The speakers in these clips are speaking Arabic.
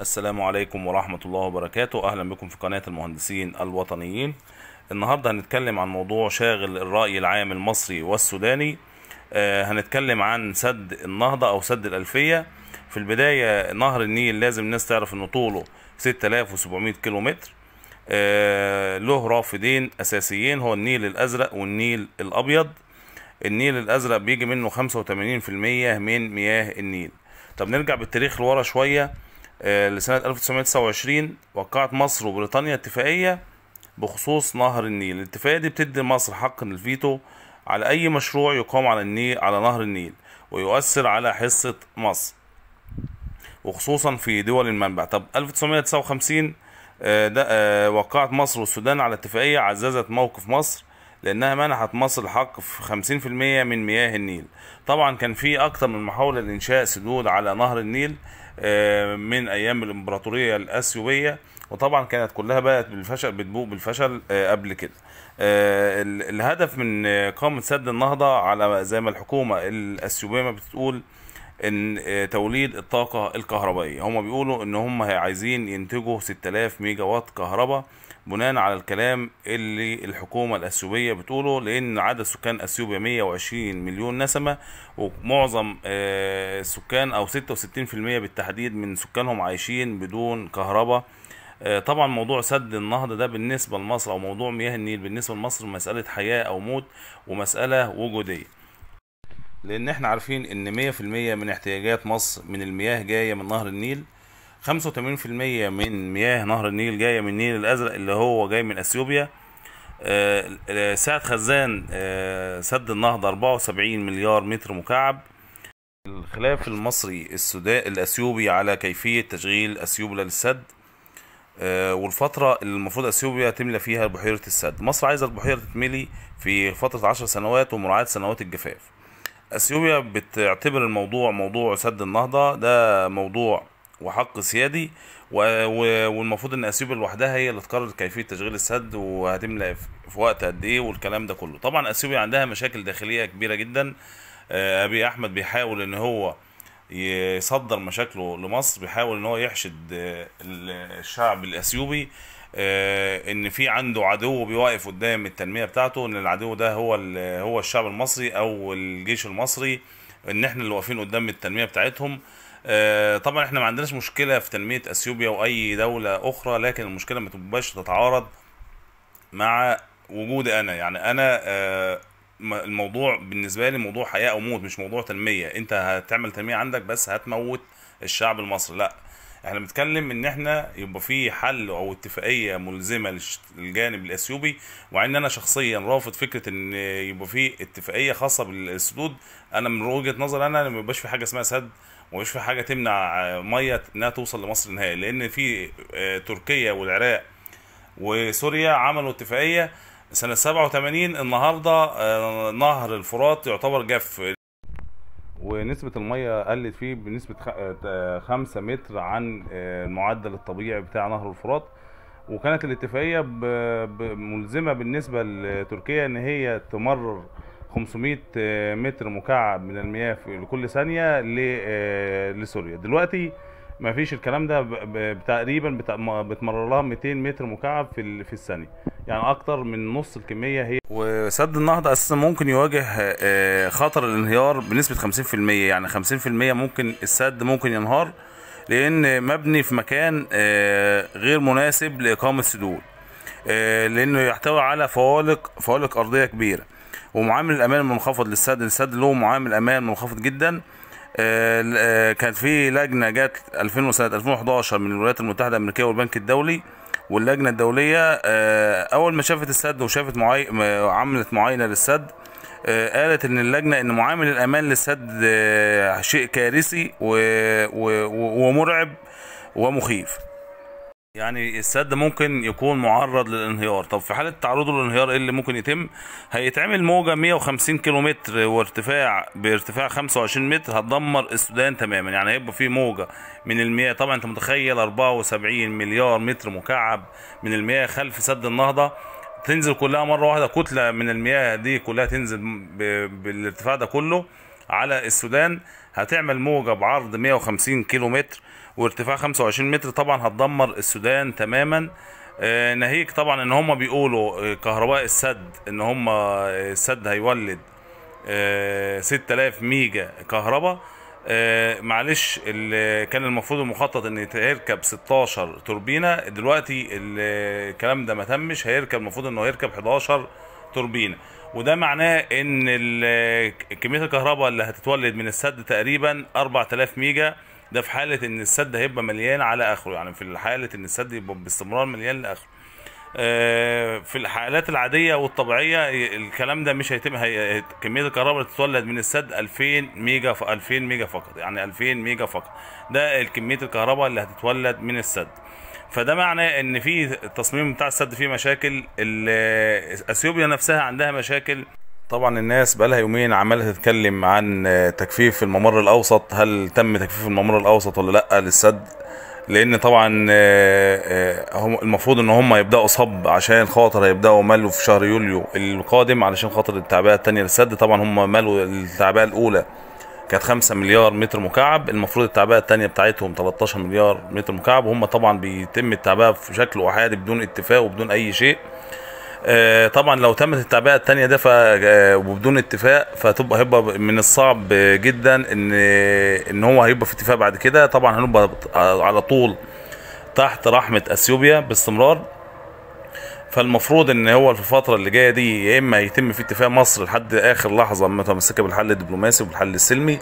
السلام عليكم ورحمة الله وبركاته أهلا بكم في قناة المهندسين الوطنيين النهاردة هنتكلم عن موضوع شاغل الرأي العام المصري والسوداني آه، هنتكلم عن سد النهضة أو سد الألفية في البداية نهر النيل لازم الناس تعرف أنه طوله 6700 كيلومتر آه، له رافدين أساسيين هو النيل الأزرق والنيل الأبيض النيل الأزرق بيجي منه 85% من مياه النيل طب نرجع بالتاريخ لورا شوية آه، لسنة 1929 وقعت مصر وبريطانيا اتفاقية بخصوص نهر النيل الاتفاقية دي بتدي مصر حق الفيتو على أي مشروع يقام على النيل على نهر النيل ويؤثر على حصة مصر وخصوصا في دول المنبع طب 1959 آه، ده آه، وقعت مصر والسودان على اتفاقية عززت موقف مصر لانها منحت مصر الحق في 50% من مياه النيل طبعا كان في اكتر من محاولة لانشاء سدود على نهر النيل آه، من ايام الامبراطورية الاثيوبية وطبعا كانت كلها بدات بالفشل بتبوء بالفشل آه، قبل كده آه، الهدف من اقامة سد النهضة على زي ما الحكومة الاثيوبية ما بتقول ان توليد الطاقة الكهربائية هم بيقولوا ان هم عايزين ينتجوا 6000 ميجا وات كهرباء بناء على الكلام اللي الحكومة الأثيوبية بتقوله لأن عدد سكان أثيوبيا 120 مليون نسمة ومعظم السكان آه، أو 66% بالتحديد من سكانهم عايشين بدون كهرباء آه، طبعا موضوع سد النهضه ده بالنسبه لمصر او موضوع مياه النيل بالنسبه لمصر مساله حياه او موت ومساله وجوديه لان احنا عارفين ان 100% من احتياجات مصر من المياه جايه من نهر النيل 85% من مياه نهر النيل جايه من النيل الازرق اللي هو جاي من اثيوبيا آه، آه، سعة خزان آه، سد النهضة 74 مليار متر مكعب الخلاف المصري السوداني الأثيوبي على كيفية تشغيل أثيوبيا للسد والفترة اللي المفروض أثيوبيا تملى فيها بحيرة السد مصر عايزة البحيرة تتملي في فترة عشر سنوات ومراعاة سنوات الجفاف أثيوبيا بتعتبر الموضوع موضوع سد النهضة ده موضوع وحق سيادي والمفروض ان اسيوب لوحدها هي اللي تقرر كيفيه تشغيل السد وهتملى في وقت قد ايه والكلام ده كله طبعا اثيوبيا عندها مشاكل داخليه كبيره جدا آه، ابي احمد بيحاول ان هو يصدر مشاكله لمصر بيحاول ان هو يحشد آه، الشعب الاثيوبي آه، ان في عنده عدو بيوقف قدام التنميه بتاعته ان العدو ده هو هو الشعب المصري او الجيش المصري ان احنا اللي واقفين قدام التنميه بتاعتهم آه، طبعا احنا ما عندناش مشكله في تنميه اثيوبيا واي دوله اخرى لكن المشكله ما تبقاش تتعارض مع وجود انا يعني انا آه، الموضوع بالنسبه لي موضوع حياه او موت مش موضوع تنميه انت هتعمل تنميه عندك بس هتموت الشعب المصري لا احنا بنتكلم ان احنا يبقى في حل او اتفاقيه ملزمه للجانب الاثيوبي وعن انا شخصيا رافض فكره ان يبقى في اتفاقيه خاصه بالسدود انا من وجهه نظري انا ما يبقاش في حاجه اسمها سد ومش في حاجه تمنع ميه انها توصل لمصر نهائي لان في آه، تركيا والعراق وسوريا عملوا اتفاقيه سنه 87 النهارده آه، نهر الفرات يعتبر جاف ونسبة المية قلت فيه بنسبة آه، خمسة متر عن المعدل الطبيعي بتاع نهر الفرات وكانت الاتفاقية ملزمة بالنسبة لتركيا ان هي تمرر 500 آه، متر مكعب من المياه في لكل ثانيه آه، لسوريا دلوقتي ما فيش الكلام ده تقريبا بتمرر لها 200 متر مكعب في في الثانيه يعني اكتر من نص الكميه هي وسد النهضه اساسا ممكن يواجه آه، خطر الانهيار بنسبه 50% يعني 50% ممكن السد ممكن ينهار لان مبني في مكان غير مناسب لاقامه سدود لانه يحتوي على فوالق فوالق ارضيه كبيره ومعامل الامان منخفض للسد السد له معامل امان منخفض جدا آه، آه، كان في لجنه جت 2000 سنه 2011 من الولايات المتحده الامريكيه والبنك الدولي واللجنه الدوليه آه، اول ما شافت السد وشافت معاي... عملت معاينه للسد قالت ان اللجنه ان معامل الامان للسد شيء كارثي و... و... ومرعب ومخيف يعني السد ممكن يكون معرض للانهيار طب في حاله تعرضه للانهيار ايه اللي ممكن يتم هيتعمل موجه 150 كيلومتر وارتفاع بارتفاع 25 متر هتدمر السودان تماما يعني هيبقى في موجه من المياه طبعا انت متخيل 74 مليار متر مكعب من المياه خلف سد النهضه تنزل كلها مره واحده كتله من المياه دي كلها تنزل بالارتفاع ده كله على السودان هتعمل موجه بعرض 150 كيلومتر وارتفاع 25 متر طبعا هتدمر السودان تماما آه، ناهيك طبعا ان هم بيقولوا آه، كهرباء السد ان هم آه، السد هيولد 6000 ميجا كهرباء معلش اللي كان المفروض المخطط ان هيركب 16 توربينه دلوقتي الكلام ده ما تمش هيركب المفروض انه هيركب 11 توربينه وده معناه ان كميه الكهرباء اللي هتتولد من السد تقريبا 4000 ميجا ده في حاله ان السد هيبقى مليان على اخره يعني في حاله ان السد يبقى باستمرار مليان لاخره آه، في الحالات العادية والطبيعية الكلام ده مش هيتم هي... كمية الكهرباء اللي تتولد من السد 2000 ميجا ف... 2000 ميجا فقط يعني 2000 ميجا فقط ده كمية الكهرباء اللي هتتولد من السد فده معنى ان في التصميم بتاع السد فيه مشاكل آه، اثيوبيا نفسها عندها مشاكل طبعا الناس بقالها يومين عماله تتكلم عن تكفيف الممر الاوسط هل تم تكفيف الممر الاوسط ولا لا للسد لان طبعا آه، آه، هم المفروض ان هم يبداوا صب عشان خاطر هيبداوا ملوا في شهر يوليو القادم علشان خاطر التعبئه الثانيه للسد طبعا هم ملوا التعبئه الاولى كانت 5 مليار متر مكعب المفروض التعبئه الثانيه بتاعتهم 13 مليار متر مكعب وهم طبعا بيتم التعبئه في شكل احادي بدون اتفاق وبدون اي شيء آه، طبعا لو تمت التعبئه الثانيه ده آه، وبدون اتفاق فتبقى هيبقى من الصعب جدا ان ان هو هيبقى في اتفاق بعد كده طبعا هنبقى على طول تحت رحمه اثيوبيا باستمرار فالمفروض ان هو في الفتره اللي جايه دي يا اما يتم في اتفاق مصر لحد اخر لحظه متمسكه بالحل الدبلوماسي وبالحل السلمي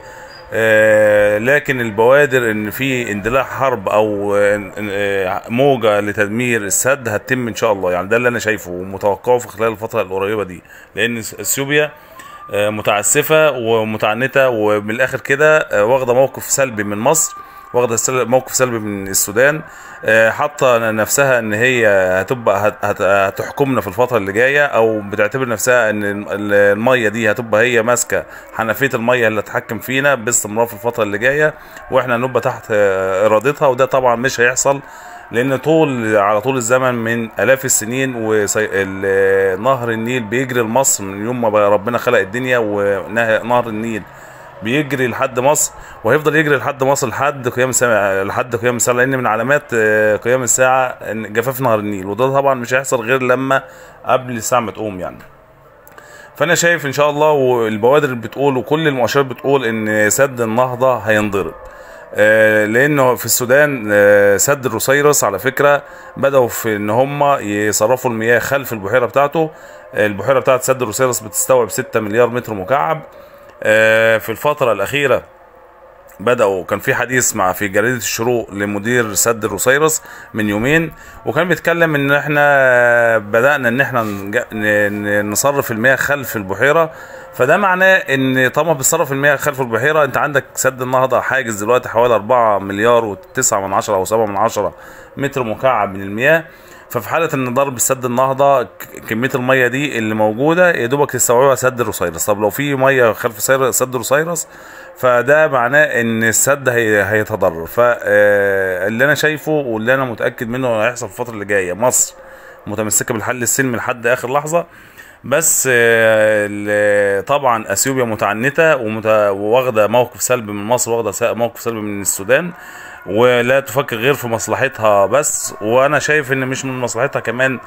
آه، لكن البوادر ان في اندلاع حرب او آه، آه، موجه لتدمير السد هتتم ان شاء الله يعني ده اللي انا شايفه ومتوقعه في خلال الفتره القريبه دي لان اثيوبيا متعسفه ومتعنته ومن الاخر كده واخده موقف سلبي من مصر واخده موقف سلبي من السودان آه، حاطه نفسها ان هي هتبقى هتحكمنا في الفتره اللي جايه او بتعتبر نفسها ان الميه دي هتبقى هي ماسكه حنفيه الميه اللي هتحكم فينا باستمرار في الفتره اللي جايه واحنا هنبقى تحت آه، ارادتها وده طبعا مش هيحصل لان طول على طول الزمن من الاف السنين ونهر النيل بيجري لمصر من يوم ما ربنا خلق الدنيا ونهر النيل بيجري لحد مصر وهيفضل يجري لحد مصر لحد قيام الساعه لحد قيام الساعه لان من علامات آه، قيام الساعه جفاف نهر النيل وده طبعا مش هيحصل غير لما قبل الساعه ما تقوم يعني فانا شايف ان شاء الله والبوادر بتقول وكل المؤشرات بتقول ان سد النهضه هينضرب آه، لانه في السودان آه، سد الروسيرس على فكره بداوا في ان هم يصرفوا المياه خلف البحيره بتاعته البحيره بتاعت سد الروسيرس بتستوعب 6 مليار متر مكعب آه، في الفترة الأخيرة بدأوا كان في حديث مع في جريدة الشروق لمدير سد الرصيرس من يومين وكان بيتكلم ان احنا بدأنا ان احنا نصرف المياه خلف البحيرة فده معناه ان طالما بتصرف المياه خلف البحيرة انت عندك سد النهضة حاجز دلوقتي حوالي 4 مليار و9 من عشرة او 7 من عشرة متر مكعب من المياه ففي حاله ان ضرب سد النهضه كميه الميه دي اللي موجوده يا دوبك تستوعبها سد الرصيرس طب لو في ميه خلف سد الرصيرس فده معناه ان السد هيتضرر فاللي آه، انا شايفه واللي انا متاكد منه هيحصل في الفتره اللي جايه مصر متمسكه بالحل السلمي لحد اخر لحظه بس آه، طبعا اثيوبيا متعنته وواخده موقف سلبي من مصر واخده موقف سلبي من السودان ولا تفكر غير في مصلحتها بس وانا شايف ان مش من مصلحتها كمان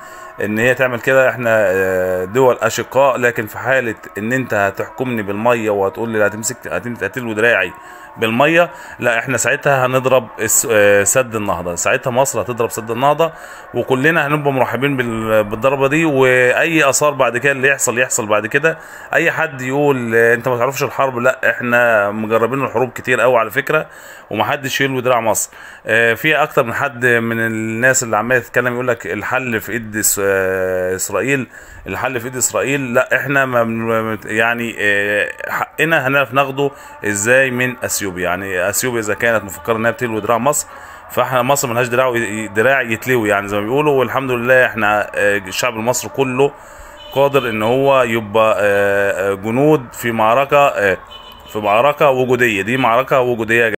ان هي تعمل كده احنا آه، دول اشقاء لكن في حاله ان انت هتحكمني بالميه وهتقول لي هتمسك هتلوي دراعي بالميه لا احنا ساعتها هنضرب آه، سد النهضه ساعتها مصر هتضرب سد النهضه وكلنا هنبقى مرحبين بالضربه دي واي اثار بعد كده اللي يحصل يحصل بعد كده اي حد يقول آه، انت ما تعرفش الحرب لا احنا مجربين الحروب كتير قوي على فكره ومحدش يلوي دراع مصر آه، في اكتر من حد من الناس اللي عماله تتكلم يقول لك الحل في ايد اسرائيل الحل في ايد اسرائيل لا احنا يعني حقنا هنعرف ناخده ازاي من اسيوط اثيوبيا يعني اثيوبيا اذا كانت مفكره انها بتلوي دراع مصر فاحنا مصر ملهاش دراع دراع يتلوي يعني زي ما بيقولوا والحمد لله احنا آه، الشعب المصري كله قادر ان هو يبقى آه، آه، جنود في معركه في معركه وجوديه دي معركه وجوديه